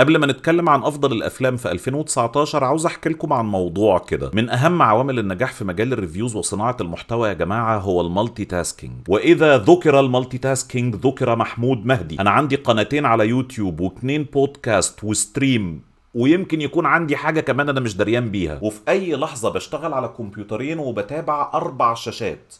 قبل ما نتكلم عن افضل الافلام في 2019 عاوز احكي لكم عن موضوع كده من اهم عوامل النجاح في مجال الريفيوز وصناعه المحتوى يا جماعه هو المالتي تاسكينج واذا ذكر المالتي تاسكينج ذكر محمود مهدي انا عندي قناتين على يوتيوب واثنين بودكاست وستريم ويمكن يكون عندي حاجة كمان أنا مش دريان بيها وفي أي لحظة بشتغل على كمبيوترين وبتابع أربع شاشات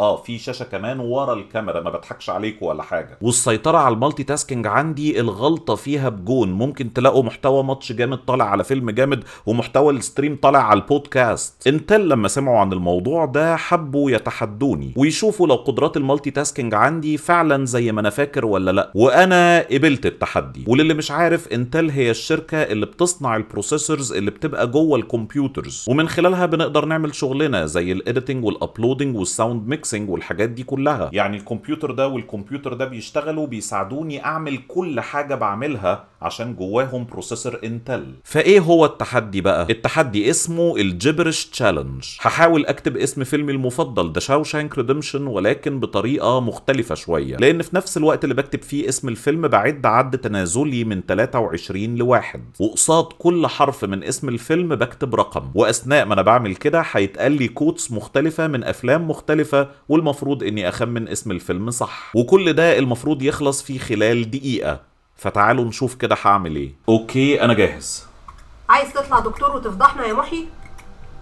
اه في شاشه كمان ورا الكاميرا ما بضحكش عليكم ولا حاجه والسيطره على المالتي تاسكينج عندي الغلطه فيها بجون ممكن تلاقوا محتوى ماتش جامد طالع على فيلم جامد ومحتوى الستريم طالع على البودكاست انتل لما سمعوا عن الموضوع ده حبوا يتحدوني ويشوفوا لو قدرات المالتي تاسكينج عندي فعلا زي ما انا فاكر ولا لا وانا قبلت التحدي وللي مش عارف انتل هي الشركه اللي بتصنع البروسيسورز اللي بتبقى جوه الكمبيوترز ومن خلالها بنقدر نعمل شغلنا زي الايديتنج والابلودنج والساوند ميكس فيكسنج والحاجات دي كلها يعني الكمبيوتر ده والكمبيوتر ده بيشتغلوا بيساعدوني اعمل كل حاجه بعملها عشان جواهم بروسيسور انتل فايه هو التحدي بقى التحدي اسمه الجبرش تشالنج هحاول اكتب اسم فيلمي المفضل ده شاوشانك ريدمشن ولكن بطريقه مختلفه شويه لان في نفس الوقت اللي بكتب فيه اسم الفيلم بعد عد تنازلي من 23 لواحد وقصاد كل حرف من اسم الفيلم بكتب رقم واثناء ما انا بعمل كده هيتقال لي كوتس مختلفه من افلام مختلفه والمفروض اني اخمن اسم الفيلم صح وكل ده المفروض يخلص في خلال دقيقة فتعالوا نشوف كده هعمل ايه اوكي انا جاهز عايز تطلع دكتور وتفضحنا يا محي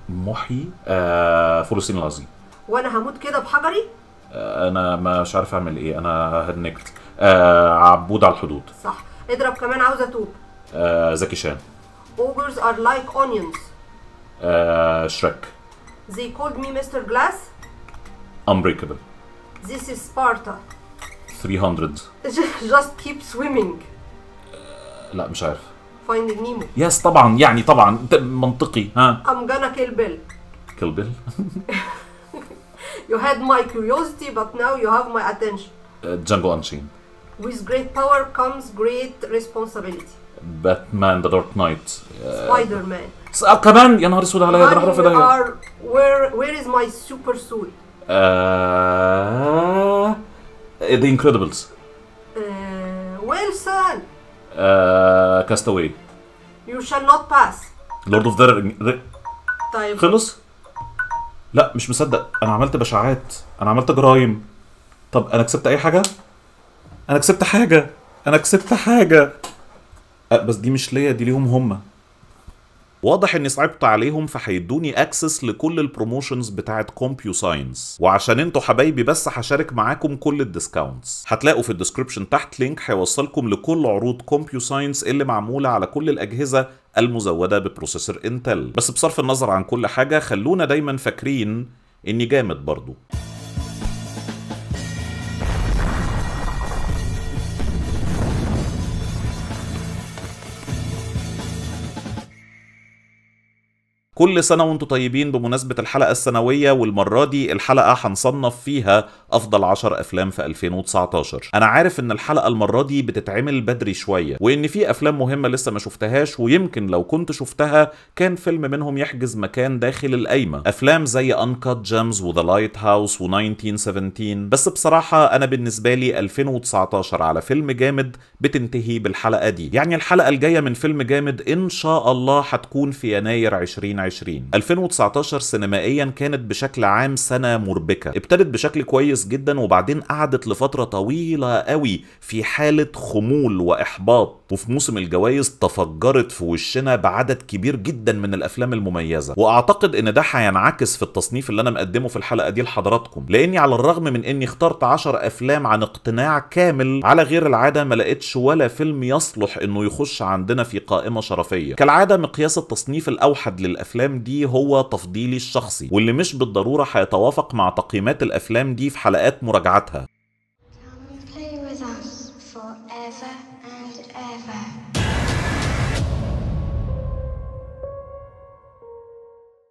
محي آه فلسطين العظيم وانا هموت كده بحجري آه انا مش عارف اعمل ايه انا هنكت آه عبود على الحدود صح اضرب كمان عاوزه اتوب آه زكي شان اوجرز ار لايك اونيونز شريك زي كولد مي مستر جلاس Unbreakable. This is Sparta. 300 just keep swimming uh, لا مش عارف finding Nemo يس طبعا يعني طبعا منطقي ها I'm gonna kill Bill kill Bill you had my curiosity but now you have my attention uh, Django Unchained with great power comes great responsibility Batman The Dark Knight uh, Spider-Man كمان يا نهار اسود عليا ده رافض where where is my super suit ذا آه، انكريدبلز آه، ويلسون كاستاوي يو شال نوت باس لورد اوف ذا طيب خلص لا مش مصدق انا عملت بشاعات انا عملت جرايم طب انا كسبت اي حاجه انا كسبت حاجه انا كسبت حاجه أه بس دي مش ليا دي ليهم هما واضح اني صعبت عليهم فهيدوني اكسس لكل البروموشنز بتاعت كومبيو ساينس وعشان انتوا حبايبي بس هشارك معاكم كل الديسكاونتس هتلاقوا في الديسكربشن تحت لينك هيوصلكم لكل عروض كومبيو ساينس اللي معموله على كل الاجهزه المزوده ببروسيسور انتل بس بصرف النظر عن كل حاجه خلونا دايما فاكرين اني جامد برضه كل سنة وانتم طيبين بمناسبة الحلقة السنوية والمرة دي الحلقة هنصنف فيها أفضل 10 أفلام في 2019 أنا عارف إن الحلقة المرة دي بتتعمل بدري شوية وإن في أفلام مهمة لسه ما شفتهاش ويمكن لو كنت شفتها كان فيلم منهم يحجز مكان داخل القايمة أفلام زي أنكات جيمز وذا لايت هاوس و1917 بس بصراحة أنا بالنسبة لي 2019 على فيلم جامد بتنتهي بالحلقة دي يعني الحلقة الجاية من فيلم جامد إن شاء الله هتكون في يناير 2020 2020 2019 سينمائيا كانت بشكل عام سنة مربكة ابتدت بشكل كويس جدا وبعدين قعدت لفترة طويلة قوي في حالة خمول وإحباط وفي موسم الجوائز تفجرت في وشنا بعدد كبير جدا من الافلام المميزه واعتقد ان ده هينعكس في التصنيف اللي انا مقدمه في الحلقه دي لحضراتكم لاني على الرغم من اني اخترت 10 افلام عن اقتناع كامل على غير العاده ما لقيتش ولا فيلم يصلح انه يخش عندنا في قائمه شرفيه كالعاده مقياس التصنيف الاوحد للافلام دي هو تفضيلي الشخصي واللي مش بالضروره هيتوافق مع تقييمات الافلام دي في حلقات مراجعتها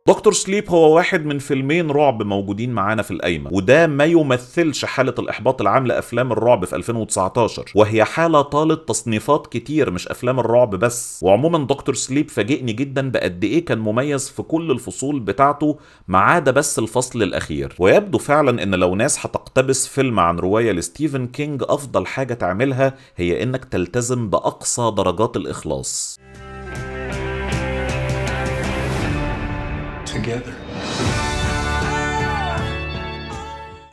دكتور سليب هو واحد من فيلمين رعب موجودين معانا في القايمه وده ما يمثلش حاله الاحباط العام لافلام الرعب في 2019 وهي حاله طالت تصنيفات كتير مش افلام الرعب بس وعموما دكتور سليب فاجئني جدا بقد ايه كان مميز في كل الفصول بتاعته ما عدا بس الفصل الاخير ويبدو فعلا ان لو ناس هتقتبس فيلم عن روايه لستيفن كينج افضل حاجه تعملها هي انك تلتزم باقصى درجات الاخلاص together.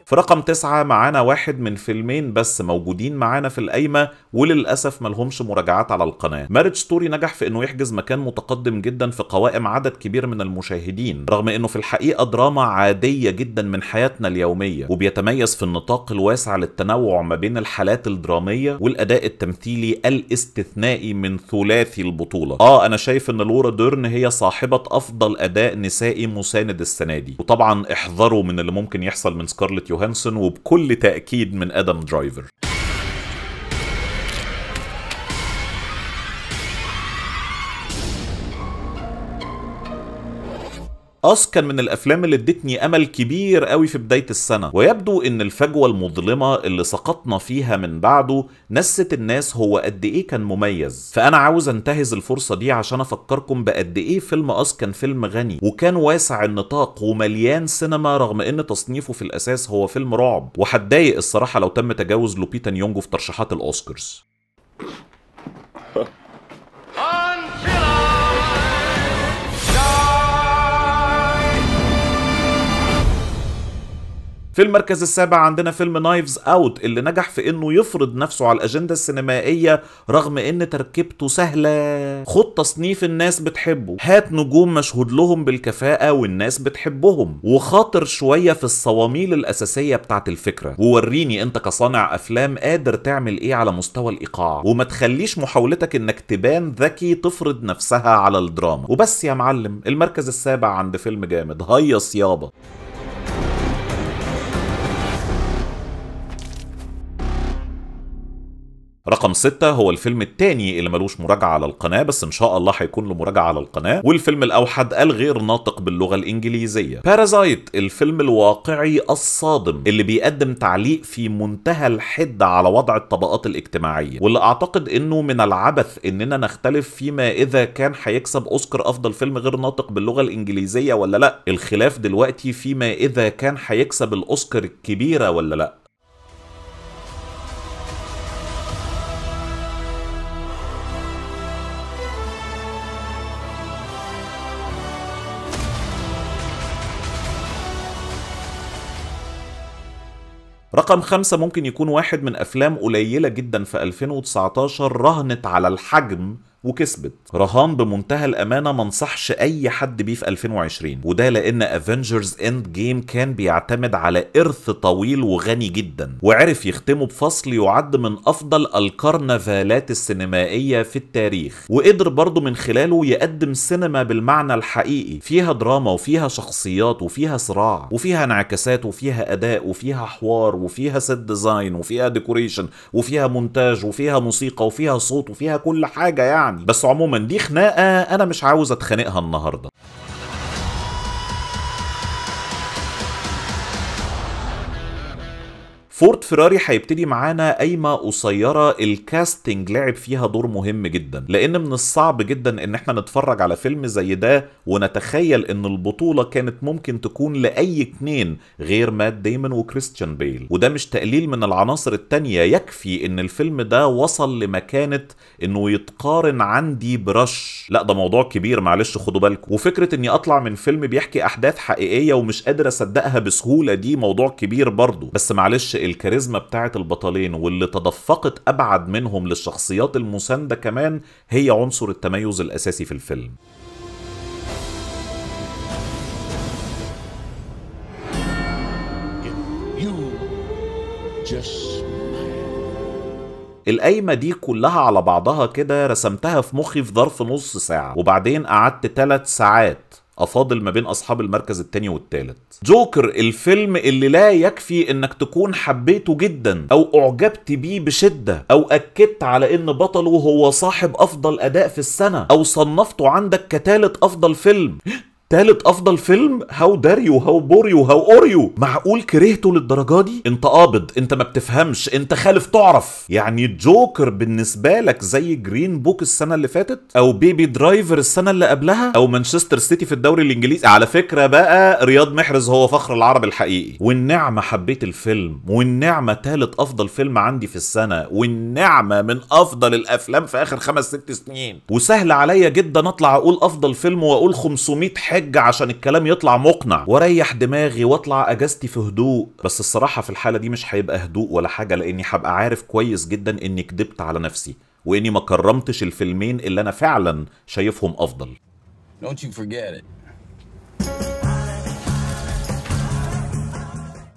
في رقم تسعة معانا واحد من فيلمين بس موجودين معانا في القايمة وللاسف ملهمش مراجعات على القناه مارج ستوري نجح في انه يحجز مكان متقدم جدا في قوائم عدد كبير من المشاهدين رغم انه في الحقيقه دراما عاديه جدا من حياتنا اليوميه وبيتميز في النطاق الواسع للتنوع ما بين الحالات الدراميه والاداء التمثيلي الاستثنائي من ثلاثي البطوله اه انا شايف ان لورا ديرن هي صاحبه افضل اداء نسائي مساند السنه دي وطبعا احذروا من اللي ممكن يحصل من سكارلت يوهانسون وبكل تاكيد من ادم درايفر أص كان من الأفلام اللي ادتني أمل كبير قوي في بداية السنة ويبدو إن الفجوة المظلمة اللي سقطنا فيها من بعده نست الناس هو قد إيه كان مميز فأنا عاوز أنتهز الفرصة دي عشان أفكركم بقد إيه فيلم أص كان فيلم غني وكان واسع النطاق ومليان سينما رغم إن تصنيفه في الأساس هو فيلم رعب وهتضايق الصراحة لو تم تجاوز لوبيتا نيونجو في ترشيحات الأوسكارز في المركز السابع عندنا فيلم نايفز اوت اللي نجح في انه يفرض نفسه على الاجنده السينمائيه رغم ان تركيبته سهله خد تصنيف الناس بتحبه هات نجوم مشهود لهم بالكفاءه والناس بتحبهم وخاطر شويه في الصواميل الاساسيه بتاعت الفكره ووريني انت كصانع افلام قادر تعمل ايه على مستوى الايقاع وما تخليش محاولتك انك تبان ذكي تفرض نفسها على الدراما وبس يا معلم المركز السابع عند فيلم جامد هيص يابا رقم ستة هو الفيلم الثاني اللي ملوش مراجعة على القناة بس إن شاء الله هيكون له مراجعة على القناة والفيلم الأوحد الغير ناطق باللغة الإنجليزية بارازايت الفيلم الواقعي الصادم اللي بيقدم تعليق في منتهى الحدة على وضع الطبقات الاجتماعية واللي أعتقد إنه من العبث إننا نختلف فيما إذا كان هيكسب أوسكار أفضل فيلم غير ناطق باللغة الإنجليزية ولا لأ الخلاف دلوقتي فيما إذا كان هيكسب الأوسكار الكبيرة ولا لأ رقم خمسة ممكن يكون واحد من أفلام قليلة جدا في 2019 رهنت على الحجم وكسبت رهان بمنتهى الامانه ما انصحش اي حد بيه في 2020 وده لان افنجرز اند جيم كان بيعتمد على ارث طويل وغني جدا وعرف يختمه بفصل يعد من افضل الكرنفالات السينمائيه في التاريخ وقدر برضه من خلاله يقدم سينما بالمعنى الحقيقي فيها دراما وفيها شخصيات وفيها صراع وفيها انعكاسات وفيها اداء وفيها حوار وفيها سيت ديزاين وفيها ديكوريشن وفيها مونتاج وفيها موسيقى وفيها صوت وفيها كل حاجه يعني نعم، بس عموما دي خناقه انا مش عاوز اتخانقها النهارده فورد فيراري هيبتدي معانا قايمه قصيره الكاستنج لعب فيها دور مهم جدا لان من الصعب جدا ان احنا نتفرج على فيلم زي ده ونتخيل ان البطوله كانت ممكن تكون لاي اتنين غير مات ديمون وكريستيان بيل وده مش تقليل من العناصر التانية يكفي ان الفيلم ده وصل لمكانه انه يتقارن عندي برش لا ده موضوع كبير معلش خدوا بالكم وفكره اني اطلع من فيلم بيحكي احداث حقيقيه ومش قادر اصدقها بسهوله دي موضوع كبير برضه بس معلش الكاريزما بتاعه البطلين واللي تدفقت ابعد منهم للشخصيات المسانده كمان هي عنصر التميز الاساسي في الفيلم القايمة دي كلها على بعضها كده رسمتها في مخي في ظرف نص ساعة وبعدين قعدت ثلاث ساعات افاضل ما بين اصحاب المركز التاني والتالت جوكر الفيلم اللي لا يكفي انك تكون حبيته جدا او اعجبت بيه بشدة او اكدت على ان بطله هو صاحب افضل اداء في السنة او صنفته عندك كتالت افضل فيلم تالت افضل فيلم هاو داريو هاو بوريو هاو اوريو معقول كرهته للدرجه دي انت قابض انت ما بتفهمش انت خالف تعرف يعني جوكر بالنسبه لك زي جرين بوك السنه اللي فاتت او بيبي درايفر السنه اللي قبلها او مانشستر سيتي في الدوري الانجليزي على فكره بقى رياض محرز هو فخر العرب الحقيقي والنعمه حبيت الفيلم والنعمه تالت افضل فيلم عندي في السنه والنعمه من افضل الافلام في اخر خمس ست سنين وسهل عليا جدا اطلع اقول افضل فيلم واقول 500 حاجه حجة عشان الكلام يطلع مقنع واريح دماغي واطلع اجازتي في هدوء بس الصراحة في الحالة دي مش هيبقى هدوء ولا حاجة لاني هبقى عارف كويس جدا اني كدبت على نفسي واني ما كرمتش الفيلمين اللي انا فعلا شايفهم افضل Don't you forget it.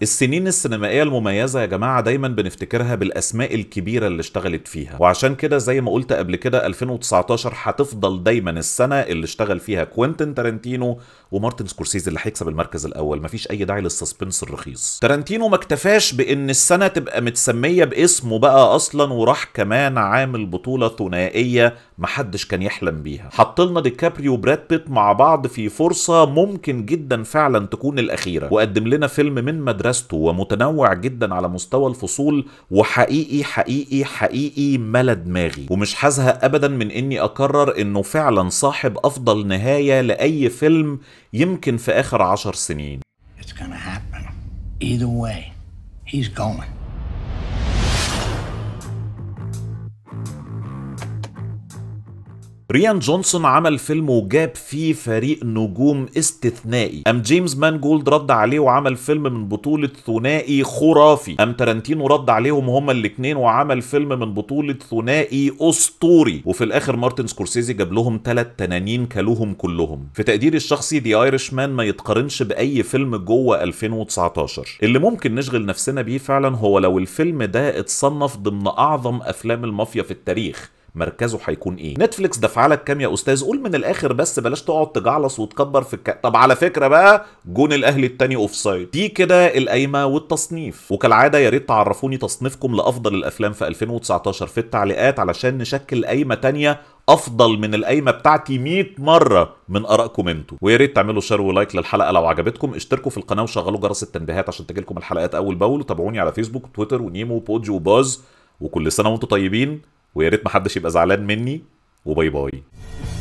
السنين السينمائية المميزة يا جماعة دايما بنفتكرها بالأسماء الكبيرة اللي اشتغلت فيها وعشان كده زي ما قلت قبل كده 2019 هتفضل دايما السنة اللي اشتغل فيها كوينتن تارنتينو ومارتن سكورسيزي اللي هيكسب المركز الاول مفيش اي داعي للسسبنس الرخيص تارانتينو ما اكتفاش بان السنه تبقى متسميه باسمه بقى اصلا وراح كمان عامل بطوله ثنائيه محدش كان يحلم بيها حط لنا ديكابريو وبراد بيت مع بعض في فرصه ممكن جدا فعلا تكون الاخيره وقدم لنا فيلم من مدرسته ومتنوع جدا على مستوى الفصول وحقيقي حقيقي حقيقي ملا دماغي ومش هزهق ابدا من اني اكرر انه فعلا صاحب افضل نهايه لاي فيلم يمكن في آخر عشر سنين It's gonna happen. Either way, he's going. ريان جونسون عمل فيلم وجاب فيه فريق نجوم استثنائي ام جيمس مانجولد رد عليه وعمل فيلم من بطولة ثنائي خرافي ام تارانتينو رد عليهم هما الاتنين وعمل فيلم من بطولة ثنائي اسطوري وفي الاخر مارتن سكورسيزي جاب لهم ثلاث تنانين كلوهم كلهم في تقديري الشخصي دي ايرش مان ما يتقارنش باي فيلم جوه 2019 اللي ممكن نشغل نفسنا بيه فعلا هو لو الفيلم ده اتصنف ضمن اعظم افلام المافيا في التاريخ مركزه هيكون ايه نتفليكس دفع لك كام يا استاذ قول من الاخر بس بلاش تقعد تجعلص وتكبر في الك... طب على فكره بقى جون الاهلي التاني اوف سايد دي كده القايمه والتصنيف وكالعاده يا ريت تعرفوني تصنيفكم لافضل الافلام في 2019 في التعليقات علشان نشكل قايمه تانيه افضل من القايمه بتاعتي 100 مره من ارائكم انتوا ويا ريت تعملوا شير ولايك للحلقه لو عجبتكم اشتركوا في القناه وشغلوا جرس التنبيهات عشان تجيلكم الحلقات اول باول وتابعوني على فيسبوك وتويتر ونيمو وبودج وباز وكل سنه وانتم طيبين ويا ريت محدش يبقى زعلان مني وباي باي